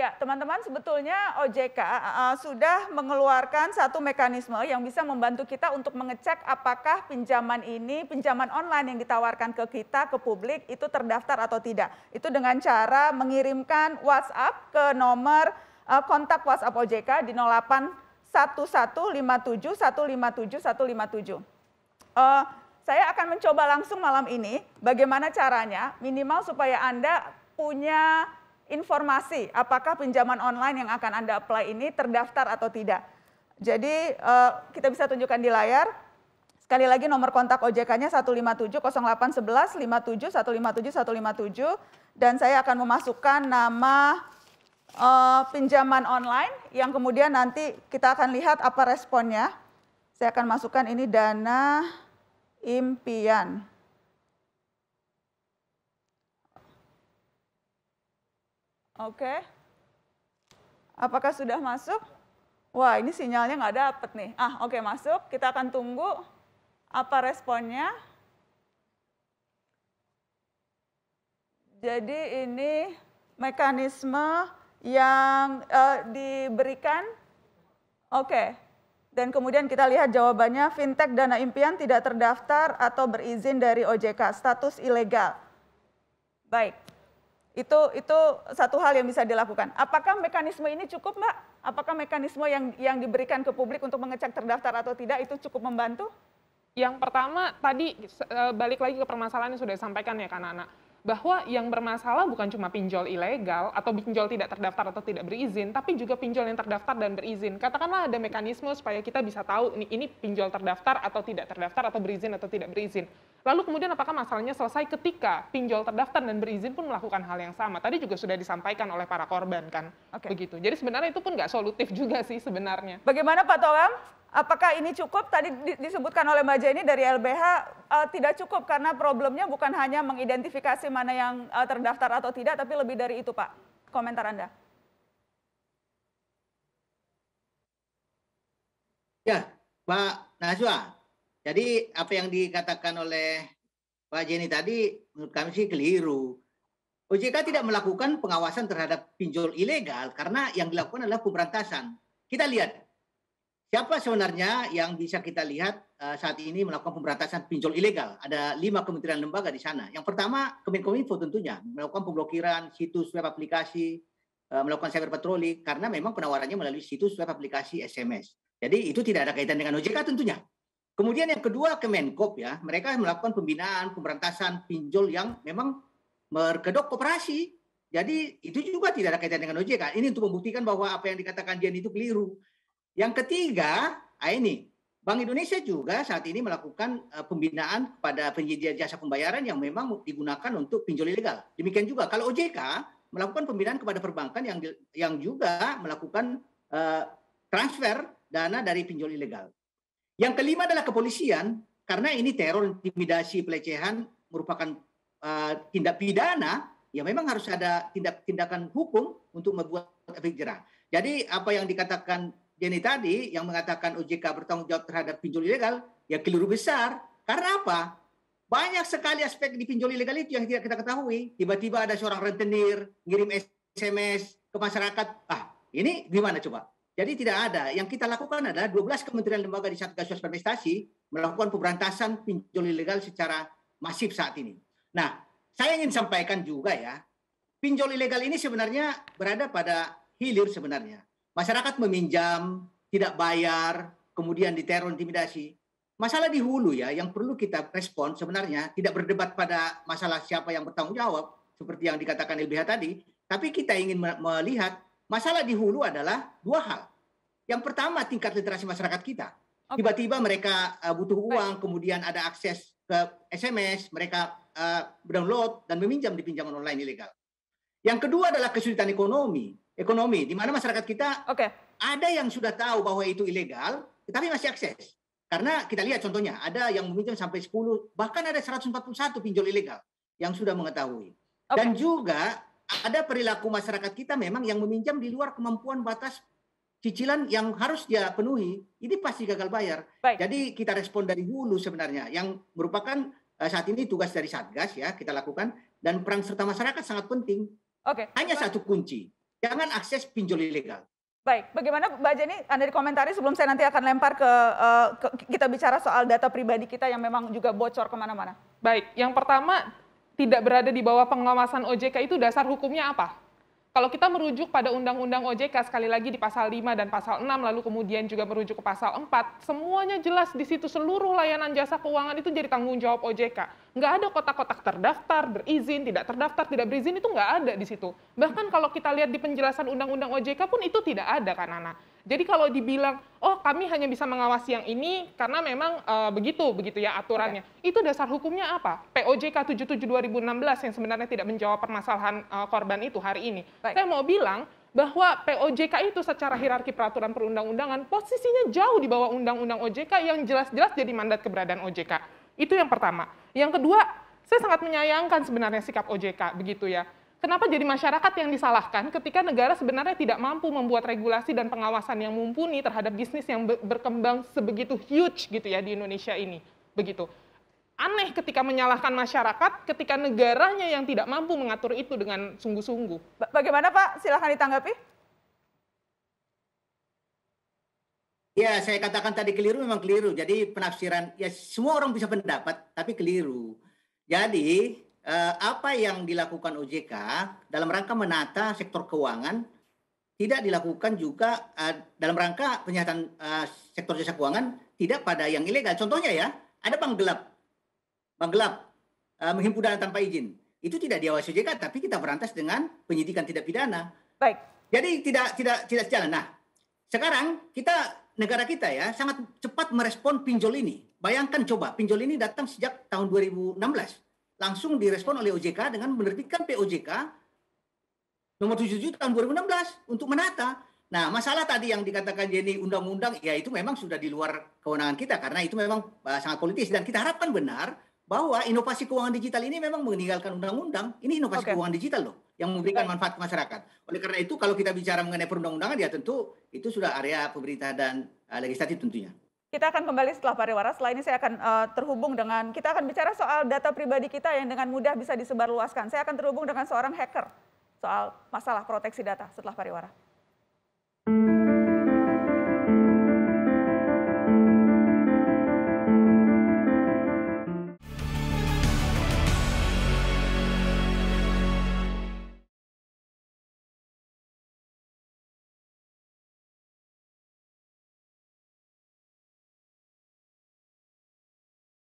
Ya, teman-teman, sebetulnya OJK uh, eh, sudah mengeluarkan satu mekanisme yang bisa membantu kita untuk mengecek apakah pinjaman ini, pinjaman online yang ditawarkan ke kita, ke publik, itu terdaftar atau tidak. Itu dengan cara mengirimkan WhatsApp ke nomor uh, kontak WhatsApp OJK di 081157157157. Uh, eh, saya akan mencoba langsung malam ini bagaimana caranya minimal supaya Anda punya informasi apakah pinjaman online yang akan Anda apply ini terdaftar atau tidak. Jadi eh, kita bisa tunjukkan di layar. Sekali lagi nomor kontak OJK-nya 1570811 57 157 157 dan saya akan memasukkan nama uh, pinjaman online yang kemudian nanti kita akan lihat apa responnya. Saya akan masukkan ini dana impian. Oke. Okay. Apakah sudah masuk? Wah, ini sinyalnya nggak dapet nih. Ah, oke okay, masuk. Kita akan tunggu apa responnya. Jadi ini mekanisme yang uh, diberikan. Oke. Okay. Dan kemudian kita lihat jawabannya, fintech dana impian tidak terdaftar atau berizin dari OJK, status ilegal. Baik. Itu itu satu hal yang bisa dilakukan. Apakah mekanisme ini cukup, Mbak? Apakah mekanisme yang yang diberikan ke publik untuk mengecek terdaftar atau tidak itu cukup membantu? Yang pertama tadi e, balik lagi ke permasalahan yang sudah disampaikan ya Kak Nana bahwa yang bermasalah bukan cuma pinjol ilegal atau pinjol tidak terdaftar atau tidak berizin, tapi juga pinjol yang terdaftar dan berizin. Katakanlah ada mekanisme supaya kita bisa tahu ini ini pinjol terdaftar atau tidak terdaftar atau berizin atau tidak berizin. Lalu kemudian apakah masalahnya selesai ketika pinjol terdaftar dan berizin pun melakukan hal yang sama? Tadi juga sudah disampaikan oleh para korban kan, okay. begitu. Jadi sebenarnya itu pun nggak solutif juga sih sebenarnya. Bagaimana Pak Toam? Apakah ini cukup? Tadi disebutkan oleh Mbak Jenny dari LBH uh, eh, tidak cukup karena problemnya bukan hanya mengidentifikasi mana yang uh, terdaftar atau tidak, tapi lebih dari itu Pak. Komentar Anda. Ya, Pak Najwa, jadi apa yang dikatakan oleh Pak Jenny tadi menurut kami sih keliru. OJK tidak melakukan pengawasan terhadap pinjol ilegal karena yang dilakukan adalah pemberantasan. Kita lihat siapa sebenarnya yang bisa kita lihat eh, saat ini melakukan pemberantasan pinjol ilegal. Ada lima kementerian lembaga di sana. Yang pertama Kemenkominfo tentunya melakukan pemblokiran situs web aplikasi, eh, melakukan cyber patroli karena memang penawarannya melalui situs web aplikasi SMS. Jadi itu tidak ada kaitan dengan OJK tentunya. Kemudian yang kedua Kemenkop ya, mereka melakukan pembinaan, pemberantasan pinjol yang memang berkedok koperasi. Jadi itu juga tidak ada kaitan dengan OJK. Ini untuk membuktikan bahwa apa yang dikatakan Jen itu keliru. Yang ketiga, ah, ini Bank Indonesia juga saat ini melakukan eh, pembinaan kepada penyedia jasa pembayaran yang memang digunakan untuk pinjol ilegal. Demikian juga kalau OJK melakukan pembinaan kepada perbankan yang yang juga melakukan uh, transfer dana dari pinjol ilegal. Yang kelima adalah kepolisian karena ini teror, intimidasi, pelecehan merupakan uh, tindak pidana, ya memang harus ada tindak tindakan hukum untuk membuat efek jerah. Jadi apa yang dikatakan Jenny tadi yang mengatakan OJK bertanggung jawab terhadap pinjol ilegal, ya keliru besar. Karena apa? Banyak sekali aspek di pinjol ilegal itu yang tidak kita ketahui. Tiba-tiba ada seorang rentenir ngirim SMS ke masyarakat. Ah, ini gimana coba? Jadi tidak ada. Yang kita lakukan adalah 12 kementerian lembaga di Satgas Investasi melakukan pemberantasan pinjol ilegal secara masif saat ini. Nah, saya ingin sampaikan juga ya, pinjol ilegal ini sebenarnya berada pada hilir sebenarnya. Masyarakat meminjam, tidak bayar, kemudian diteror intimidasi. Masalah di hulu ya yang perlu kita respon sebenarnya tidak berdebat pada masalah siapa yang bertanggung jawab seperti yang dikatakan LBH tadi, tapi kita ingin melihat masalah di hulu adalah dua hal. Yang pertama tingkat literasi masyarakat kita. Tiba-tiba mereka uh, butuh uang, kemudian ada akses ke SMS, mereka uh, download dan meminjam di pinjaman online ilegal. Yang kedua adalah kesulitan ekonomi, ekonomi di mana masyarakat kita okay. ada yang sudah tahu bahwa itu ilegal, tetapi masih akses. Karena kita lihat contohnya, ada yang meminjam sampai 10, bahkan ada 141 pinjol ilegal yang sudah mengetahui. Okay. Dan juga ada perilaku masyarakat kita memang yang meminjam di luar kemampuan batas cicilan yang harus dia penuhi ini pasti gagal bayar. Baik. Jadi kita respon dari hulu sebenarnya yang merupakan eh, saat ini tugas dari Satgas ya kita lakukan dan perang serta masyarakat sangat penting. Oke. Okay. Hanya Baik. satu kunci, jangan akses pinjol ilegal. Baik, bagaimana Mbak Jenny Anda di komentari sebelum saya nanti akan lempar ke, uh, ke kita bicara soal data pribadi kita yang memang juga bocor kemana-mana. Baik, yang pertama tidak berada di bawah pengawasan OJK itu dasar hukumnya apa? Kalau kita merujuk pada Undang-Undang OJK sekali lagi di pasal 5 dan pasal 6 lalu kemudian juga merujuk ke pasal 4, semuanya jelas di situ seluruh layanan jasa keuangan itu jadi tanggung jawab OJK. Nggak ada kotak-kotak terdaftar, berizin, tidak terdaftar, tidak berizin itu nggak ada di situ. Bahkan kalau kita lihat di penjelasan Undang-Undang OJK pun itu tidak ada kan Nana. Jadi kalau dibilang, oh kami hanya bisa mengawasi yang ini karena memang uh, begitu, begitu ya aturannya. Okay. Itu dasar hukumnya apa? POJK 77 2016 yang sebenarnya tidak menjawab permasalahan uh, korban itu hari ini. Baik. Saya mau bilang bahwa POJK itu secara hierarki peraturan perundang-undangan posisinya jauh di bawah undang-undang OJK yang jelas-jelas jadi mandat keberadaan OJK. Itu yang pertama. Yang kedua, saya sangat menyayangkan sebenarnya sikap OJK begitu ya Kenapa jadi masyarakat yang disalahkan ketika negara sebenarnya tidak mampu membuat regulasi dan pengawasan yang mumpuni terhadap bisnis yang berkembang sebegitu huge gitu ya di Indonesia ini. Begitu. Aneh ketika menyalahkan masyarakat ketika negaranya yang tidak mampu mengatur itu dengan sungguh-sungguh. Bagaimana Pak? Silahkan ditanggapi. Ya, saya katakan tadi keliru memang keliru. Jadi penafsiran ya semua orang bisa pendapat tapi keliru. Jadi Eh, apa yang dilakukan OJK dalam rangka menata sektor keuangan tidak dilakukan juga uh, dalam rangka penyihatan uh, sektor jasa keuangan tidak pada yang ilegal. Contohnya ya, ada bank gelap. Bank gelap uh, menghimpun dana tanpa izin. Itu tidak diawasi OJK tapi kita berantas dengan penyidikan tidak pidana. Baik. Jadi tidak tidak tidak sejalan. Nah, sekarang kita negara kita ya sangat cepat merespon pinjol ini. Bayangkan coba pinjol ini datang sejak tahun 2016 langsung direspon oleh OJK dengan menerbitkan POJK nomor 77 tahun 2016 untuk menata. Nah, masalah tadi yang dikatakan Jenny undang-undang ya itu memang sudah di luar kewenangan kita karena itu memang uh, sangat politis dan kita harapkan benar bahwa inovasi keuangan digital ini memang meninggalkan undang-undang. Ini inovasi okay. keuangan digital loh yang memberikan manfaat ke masyarakat. Oleh karena itu kalau kita bicara mengenai perundang-undangan ya tentu itu sudah area pemerintah dan uh, legislatif tentunya. Kita akan kembali setelah pariwara. Setelah ini saya akan uh, terhubung dengan kita akan bicara soal data pribadi kita yang dengan mudah bisa disebarluaskan. Saya akan terhubung dengan seorang hacker soal masalah proteksi data setelah pariwara.